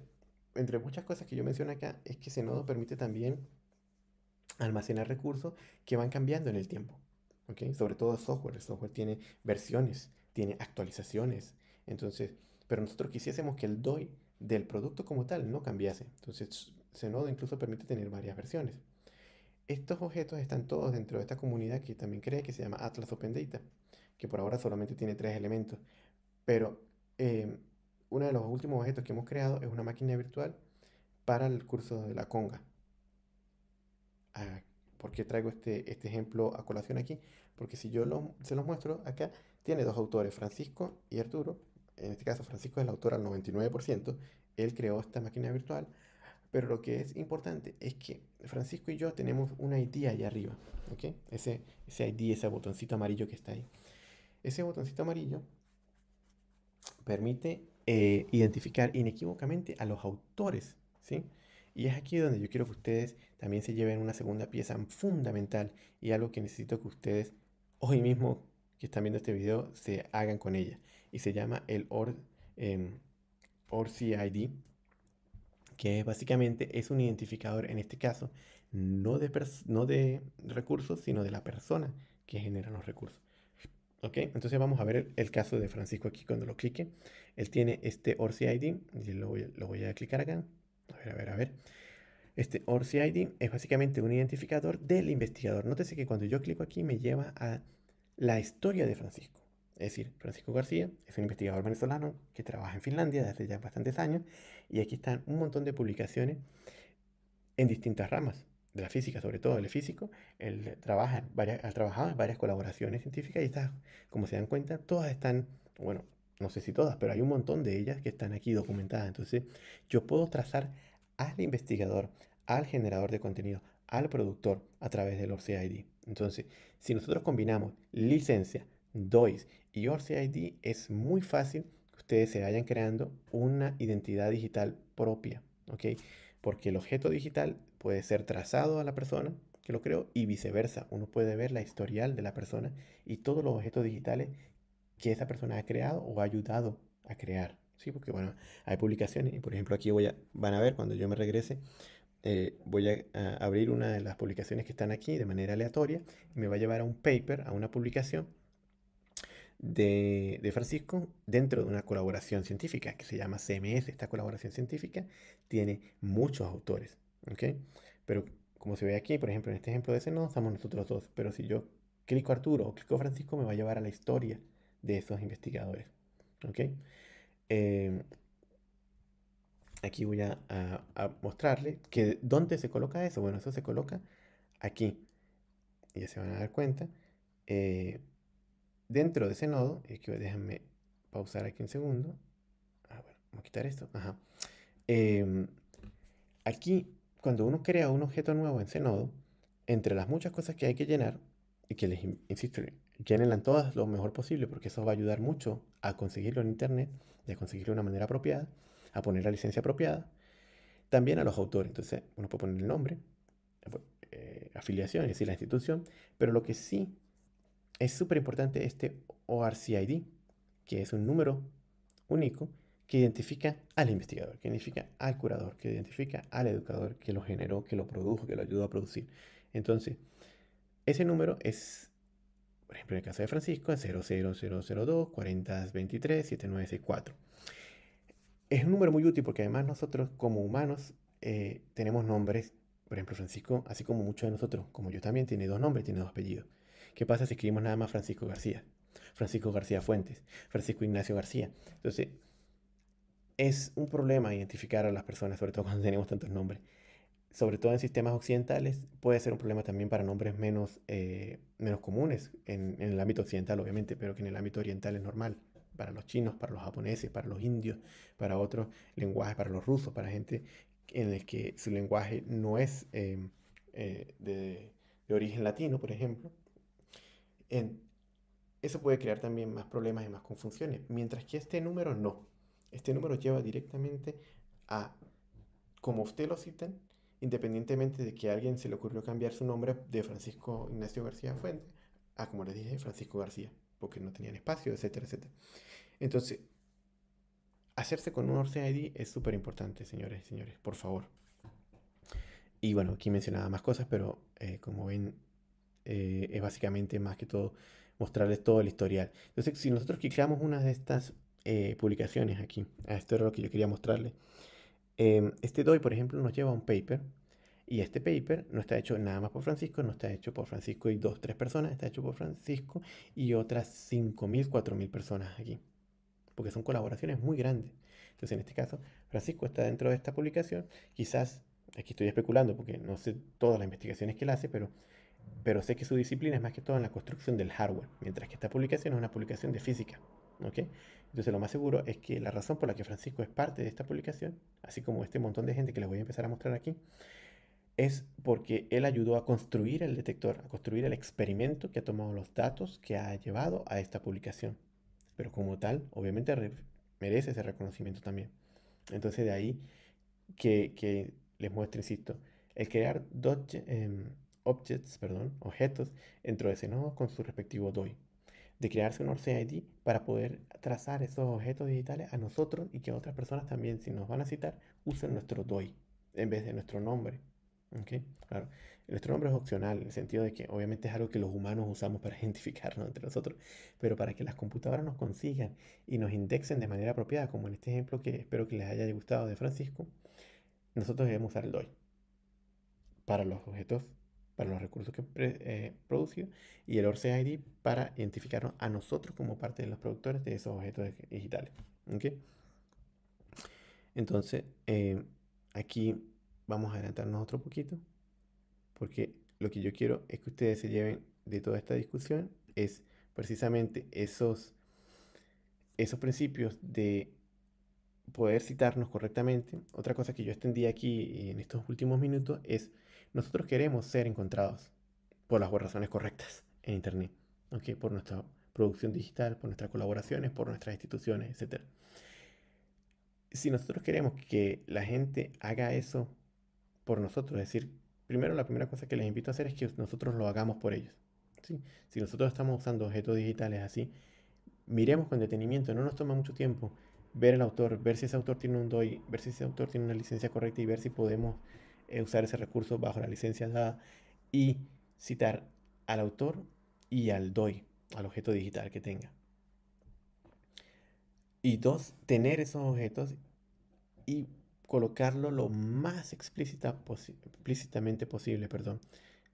entre muchas cosas que yo menciono acá, es que Zenodo permite también almacenar recursos que van cambiando en el tiempo. Sobre todo software. El software tiene versiones, tiene actualizaciones. Entonces, pero nosotros quisiésemos que el DOI del producto como tal no cambiase. Entonces, Zenodo incluso permite tener varias versiones. Estos objetos están todos dentro de esta comunidad que también cree que se llama Atlas Open Data, que por ahora solamente tiene tres elementos. Pero eh, uno de los últimos objetos que hemos creado es una máquina virtual para el curso de la conga. Ah, ¿Por qué traigo este, este, ejemplo a colación aquí? Porque si yo se los muestro acá, tiene dos autores, Francisco y Arturo. En este caso, Francisco es el autor al 99%. Él creó esta máquina virtual. Pero lo que es importante es que Francisco y yo tenemos una ID ahí arriba, ¿ok? Ese, ese ID, ese botoncito amarillo que está ahí. Ese botoncito amarillo permite eh, identificar inequívocamente a los autores, ¿sí? Y es aquí donde yo quiero que ustedes también se lleven una segunda pieza fundamental y algo que necesito que ustedes hoy mismo que están viendo este video se hagan con ella. Y se llama el ORCID, em, que básicamente es un identificador, en este caso, no de, no de recursos, sino de la persona que genera los recursos. ¿Ok? Entonces vamos a ver el caso de Francisco aquí cuando lo clique. Él tiene este ORCID, ID, lo voy, lo voy a clicar acá. A ver, a ver, a ver. Este ORCID es básicamente un identificador del investigador. Nótese que cuando yo clico aquí me lleva a la historia de Francisco. Es decir, Francisco García es un investigador venezolano que trabaja en Finlandia desde ya bastantes años y aquí están un montón de publicaciones en distintas ramas de la física, sobre todo el físico. Él trabaja ha trabajado en varias colaboraciones científicas y estas, como se dan cuenta, todas están, bueno, no sé si todas, pero hay un montón de ellas que están aquí documentadas. Entonces, yo puedo trazar al investigador, al generador de contenido, al productor a través del OCID. Entonces, si nosotros combinamos licencia, DOIs y ORCID es muy fácil que ustedes se vayan creando una identidad digital propia, ¿ok? Porque el objeto digital puede ser trazado a la persona que lo creó y viceversa. Uno puede ver la historial de la persona y todos los objetos digitales que esa persona ha creado o ha ayudado a crear. Sí, porque bueno, hay publicaciones y por ejemplo aquí voy a, van a ver cuando yo me regrese, eh, voy a, a, abrir una de las publicaciones que están aquí de manera aleatoria y me va a llevar a un paper, a una publicación de, Francisco dentro de una colaboración científica que se llama CMS. Esta colaboración científica tiene muchos autores, Pero como se ve aquí, por ejemplo, en este ejemplo de ese no estamos nosotros dos, pero si yo clico Arturo o clico Francisco me va a llevar a la historia de esos investigadores, ¿ok? Em, aquí voy a, mostrarle que dónde se coloca eso. Bueno, eso se coloca aquí. Y ya se van a dar cuenta. Eh, dentro de ese nodo, es que déjenme pausar aquí un segundo. Ah, vamos a quitar esto. Em, aquí, cuando uno crea un objeto nuevo en ese nodo, entre las muchas cosas que hay que llenar, y que les insisto, llenenlas todas lo mejor posible, porque eso va a ayudar mucho a conseguirlo en Internet, a conseguirlo de una manera apropiada, a poner la licencia apropiada, también a los autores. Entonces, uno puede poner el nombre, eh, afiliación, es decir, la institución, pero lo que sí es súper importante este ORCID, que es un número único que identifica al investigador, que identifica al curador, que identifica al educador que lo generó, que lo produjo, que lo ayudó a producir. Entonces, ese número es, por ejemplo, en el caso de Francisco, es 00002 4023 7964. Es un número muy útil porque además nosotros como humanos eh, tenemos nombres, por ejemplo, Francisco, así como muchos de nosotros, como yo también, tiene dos nombres, tiene dos apellidos. ¿Qué pasa si escribimos nada más Francisco García? Francisco García Fuentes, Francisco Ignacio García. Entonces, es un problema identificar a las personas, sobre todo cuando tenemos tantos nombres. Sobre todo en sistemas occidentales, puede ser un problema también para nombres menos, eh, menos comunes en, el ámbito occidental, obviamente, pero que en el ámbito oriental es normal para los chinos, para los japoneses, para los indios, para otros lenguajes, para los rusos, para gente en el que su lenguaje no es eh, eh, de, origen latino, por ejemplo en, eso puede crear también más problemas y más confusiones, mientras que este número no. Este número lleva directamente a, como usted lo citan, independientemente de que a alguien se le ocurrió cambiar su nombre de Francisco Ignacio García Fuente a, como les dije, Francisco García, porque no tenían espacio, etcétera, etcétera. Entonces, hacerse con un Orse es súper importante, señores y señores, por favor. Y bueno, aquí mencionaba más cosas, pero eh, como ven, eh, es básicamente más que todo mostrarles todo el historial. Entonces, si nosotros clicamos una de estas eh, publicaciones aquí, a es este lo que yo quería mostrarles, em, este DOI, por ejemplo, nos lleva a un paper y este paper no está hecho nada más por Francisco, no está hecho por Francisco y dos, tres personas, está hecho por Francisco y otras 5.000, 4.000 personas aquí. Porque son colaboraciones muy grandes. Entonces, en este caso, Francisco está dentro de esta publicación. Quizás, aquí estoy especulando porque no sé todas las investigaciones que él hace, pero pero sé que su disciplina es más que todo en la construcción del hardware, mientras que esta publicación es una publicación de física. ¿okay? Entonces lo más seguro es que la razón por la que Francisco es parte de esta publicación, así como este montón de gente que les voy a empezar a mostrar aquí, es porque él ayudó a construir el detector, a construir el experimento que ha tomado los datos que ha llevado a esta publicación. Pero como tal, obviamente merece ese reconocimiento también. Entonces de ahí que, les muestre, insisto, el crear dos objects, perdón, objetos dentro de ese nodo con su respectivo DOI. De crearse un ORCID ID para poder trazar esos objetos digitales a nosotros y que otras personas también, si nos van a citar, usen nuestro DOI en vez de nuestro nombre. ¿Ok? Claro. Nuestro nombre es opcional, en el sentido de que obviamente es algo que los humanos usamos para identificarnos entre nosotros, pero para que las computadoras nos consigan y nos indexen de manera apropiada, como en este ejemplo que espero que les haya gustado de Francisco, nosotros debemos usar el DOI para los objetos para los recursos que eh, producido, y el Orce ID para identificarnos a nosotros como parte de los productores de esos objetos digitales. Entonces, eh, aquí vamos a adelantarnos otro poquito, porque lo que yo quiero es que ustedes se lleven de toda esta discusión es precisamente esos, esos principios de poder citarnos correctamente. Otra cosa que yo extendí aquí en estos últimos minutos es nosotros queremos ser encontrados por las razones correctas en Internet, ¿okay? por nuestra producción digital, por nuestras colaboraciones, por nuestras instituciones, etc. Si nosotros queremos que la gente haga eso por nosotros, es decir, primero la primera cosa que les invito a hacer es que nosotros lo hagamos por ellos. Si nosotros estamos usando objetos digitales así, miremos con detenimiento, no nos toma mucho tiempo ver el autor, ver si ese autor tiene un DOI, ver si ese autor tiene una licencia correcta y ver si podemos eh, usar ese recurso bajo la licencia dada y citar al autor y al DOI, al objeto digital que tenga. Y dos, tener esos objetos y colocarlo lo más explícita explícitamente posible perdón,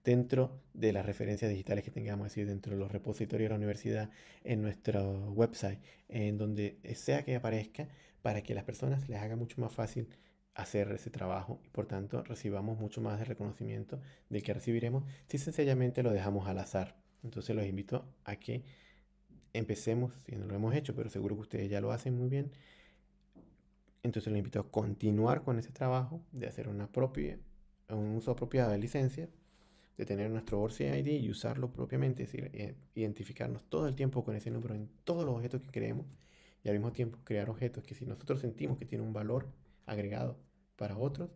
dentro de las referencias digitales que tengamos, es dentro de los repositorios de la universidad, en nuestro website, en donde sea que aparezca, para que a las personas les haga mucho más fácil hacer ese trabajo y por tanto recibamos mucho más de reconocimiento del que recibiremos si sencillamente lo dejamos al azar. Entonces los invito a que empecemos, si no lo hemos hecho, pero seguro que ustedes ya lo hacen muy bien. Entonces los invito a continuar con ese trabajo de hacer una propia, un uso apropiado de licencia, de tener nuestro ORCID ID y usarlo propiamente, es decir, eh, identificarnos todo el tiempo con ese número en todos los objetos que creemos y al mismo tiempo crear objetos que si nosotros sentimos que tiene un valor agregado para otros,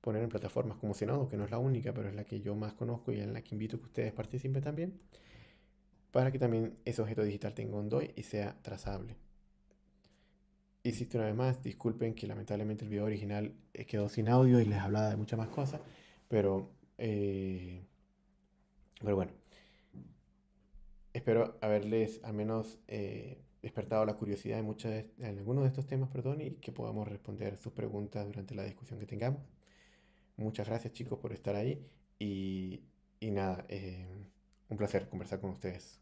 poner en plataformas como Senado, que no es la única, pero es la que yo más conozco y en la que invito que ustedes participen también, para que también ese objeto digital tenga un DOI y sea trazable. Insisto una vez más, disculpen que lamentablemente el video original eh, quedó sin audio y les hablaba de muchas más cosas, pero, eh, pero bueno, espero haberles al menos... Eh, despertado la curiosidad en, muchas, en algunos de estos temas, perdón, y que podamos responder sus preguntas durante la discusión que tengamos. Muchas gracias chicos por estar ahí y, nada, eh, un placer conversar con ustedes.